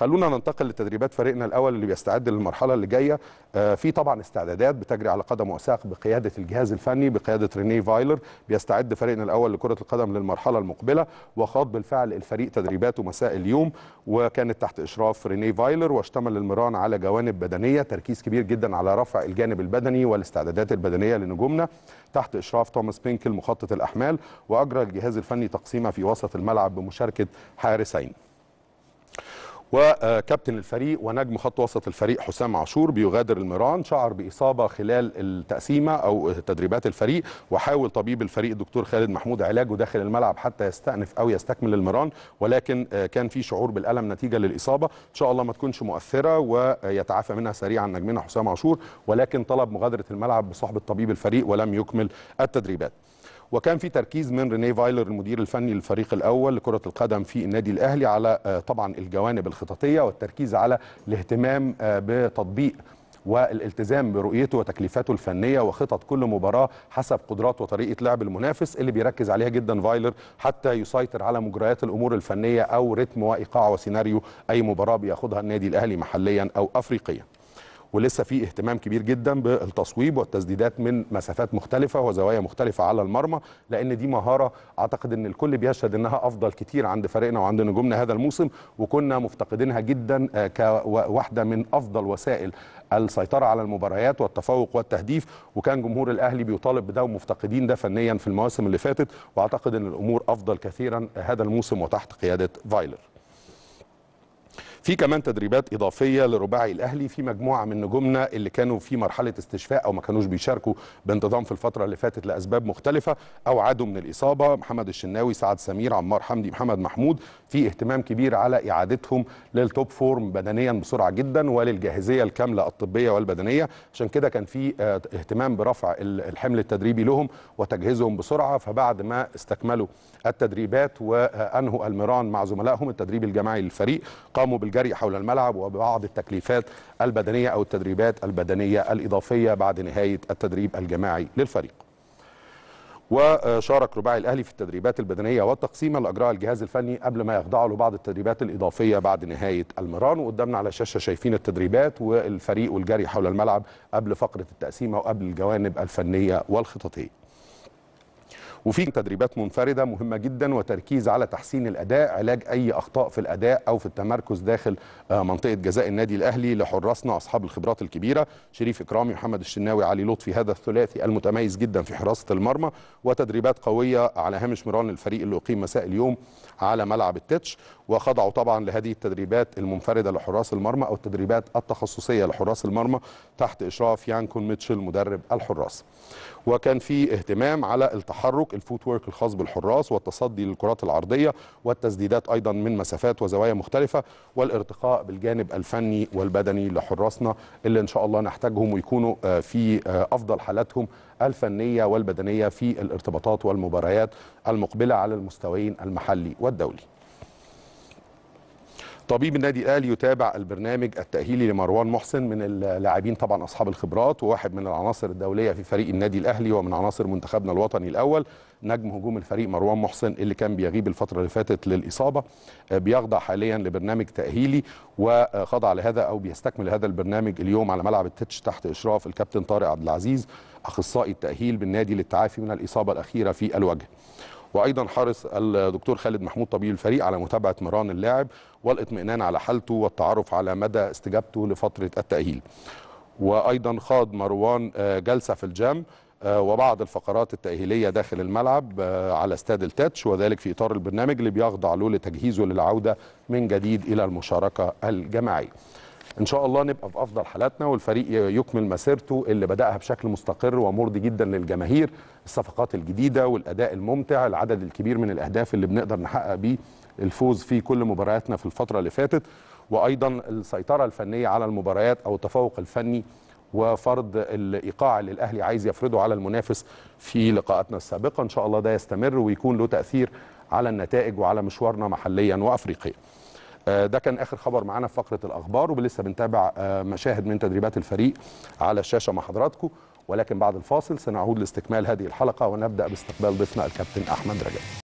خلونا ننتقل لتدريبات فريقنا الاول اللي بيستعد للمرحله اللي جايه آه، في طبعا استعدادات بتجري على قدم وساق بقياده الجهاز الفني بقياده رينيه فايلر بيستعد فريقنا الاول لكره القدم للمرحله المقبله وخاض بالفعل الفريق تدريباته مساء اليوم وكانت تحت اشراف رينيه فايلر واشتمل المران على جوانب بدنيه تركيز كبير جدا على رفع الجانب البدني والاستعدادات البدنيه لنجومنا تحت اشراف توماس بينكل مخطط الاحمال واجرى الجهاز الفني تقسيمه في وسط الملعب بمشاركه حارسين وكابتن الفريق ونجم خط وسط الفريق حسام عاشور بيغادر الميران شعر باصابه خلال التقسيمه او تدريبات الفريق وحاول طبيب الفريق الدكتور خالد محمود علاجه داخل الملعب حتى يستأنف او يستكمل الميران ولكن آه، كان في شعور بالالم نتيجه للاصابه ان شاء الله ما تكونش مؤثره ويتعافى منها سريعا نجمنا حسام عاشور ولكن طلب مغادره الملعب بصحبه طبيب الفريق ولم يكمل التدريبات وكان في تركيز من رينيه فايلر المدير الفني للفريق الاول لكره القدم في النادي الاهلي على آه، طبعا الجوانب الخططيه والتركيز على الاهتمام آه، بتطبيق والالتزام برؤيته وتكليفاته الفنيه وخطط كل مباراه حسب قدرات وطريقه لعب المنافس اللي بيركز عليها جدا فايلر حتى يسيطر على مجريات الامور الفنيه او رتم وايقاع وسيناريو اي مباراه بياخدها النادي الاهلي محليا او افريقيا ولسه في اهتمام كبير جدا بالتصويب والتسديدات من مسافات مختلفه وزوايا مختلفه على المرمى لان دي مهاره اعتقد ان الكل بيشهد انها افضل كتير عند فريقنا وعند نجومنا هذا الموسم وكنا مفتقدينها جدا آه، كواحده من افضل وسائل السيطره على المباريات والتفوق والتهديف وكان جمهور الاهلي بيطالب بده ومفتقدين ده فنيا في المواسم اللي فاتت واعتقد ان الامور افضل كثيرا هذا الموسم وتحت قياده فايلر في كمان تدريبات اضافيه لرباعي الاهلي في مجموعه من نجومنا اللي كانوا في مرحله استشفاء او ما كانوش بيشاركوا بانتظام في الفتره اللي فاتت لاسباب مختلفه او عادوا من الاصابه محمد الشناوي سعد سمير عمار حمدي محمد محمود في اهتمام كبير على اعادتهم للتوب فورم بدنيا بسرعه جدا وللجاهزيه الكامله الطبيه والبدنيه عشان كده كان في آه، اهتمام برفع الحمل التدريبي لهم وتجهيزهم بسرعه فبعد ما استكملوا التدريبات وانهوا المران مع زملائهم التدريب الجماعي للفريق قاموا الجري حول الملعب وبعض التكليفات البدنية أو التدريبات البدنية الإضافية بعد نهاية التدريب الجماعي للفريق وشارك رباعي الاهلي في التدريبات البدنيه والتقسيمه اللي الجهاز الفني قبل ما يخضعه لبعض التدريبات الاضافيه بعد نهايه المران وقدامنا على الشاشه شايفين التدريبات والفريق والجري حول الملعب قبل فقره التقسيمه وقبل الجوانب الفنيه والخططيه وفي تدريبات منفرده مهمه جدا وتركيز على تحسين الاداء علاج اي اخطاء في الاداء او في التمركز داخل آه، منطقه جزاء النادي الاهلي لحراسنا اصحاب الخبرات الكبيره شريف اكرامي محمد الشناوي علي لطفي هذا الثلاثي المتميز جدا في حراسه المرمى وتدريبات قويه على هامش مران الفريق اللي اقيم مساء اليوم على ملعب التتش وخضعوا طبعا لهذه التدريبات المنفرده لحراس المرمى او التدريبات التخصصيه لحراس المرمى تحت اشراف يانكون ميتشل مدرب الحراس وكان في اهتمام على التحرك الفوت وورك الخاص بالحراس والتصدي للكرات العرضيه والتسديدات ايضا من مسافات وزوايا مختلفه والارتقاء بالجانب الفني والبدني لحراسنا اللي ان شاء الله نحتاجهم ويكونوا آه، في آه، افضل حالاتهم الفنيه والبدنيه في الارتباطات والمباريات المقبله على المستويين المحلي والدولي طبيب النادي الاهلي يتابع البرنامج التاهيلي لمروان محسن من اللاعبين طبعا اصحاب الخبرات وواحد من العناصر الدوليه في فريق النادي الاهلي ومن عناصر منتخبنا الوطني الاول نجم هجوم الفريق مروان محسن اللي كان بيغيب الفتره اللي فاتت للاصابه بيخضع حاليا لبرنامج تاهيلي وخضع لهذا او بيستكمل هذا البرنامج اليوم على ملعب التتش تحت اشراف الكابتن طارق عبد العزيز اخصائي التاهيل بالنادي للتعافي من الاصابه الاخيره في الوجه وايضا حرص الدكتور خالد محمود طبيب الفريق على متابعه مران اللاعب والاطمئنان على حالته والتعرف على مدى استجابته لفتره التاهيل وايضا خاض مروان آه، جلسه في الجيم آه، وبعض الفقرات التأهيلية داخل الملعب آه، على استاد التاتش وذلك في إطار البرنامج اللي بيخضع له لتجهيزه للعودة من جديد إلى المشاركة الجماعية ان شاء الله نبقى في افضل حالاتنا والفريق يكمل مسيرته اللي بداها بشكل مستقر ومرضي جدا للجماهير الصفقات الجديده والاداء الممتع العدد الكبير من الاهداف اللي بنقدر نحقق بيه الفوز في كل مبارياتنا في الفتره اللي فاتت وايضا السيطره الفنيه على المباريات او التفوق الفني وفرض الايقاع اللي الاهلي عايز يفرضه على المنافس في لقاءاتنا السابقه ان شاء الله ده يستمر ويكون له تاثير على النتائج وعلى مشوارنا محليا وافريقيا آه، ده كان اخر خبر معانا في فقره الاخبار ولسه بنتابع آه، مشاهد من تدريبات الفريق على الشاشه مع حضراتكم ولكن بعد الفاصل سنعود لاستكمال هذه الحلقه ونبدا باستقبال ضيفنا الكابتن احمد رجب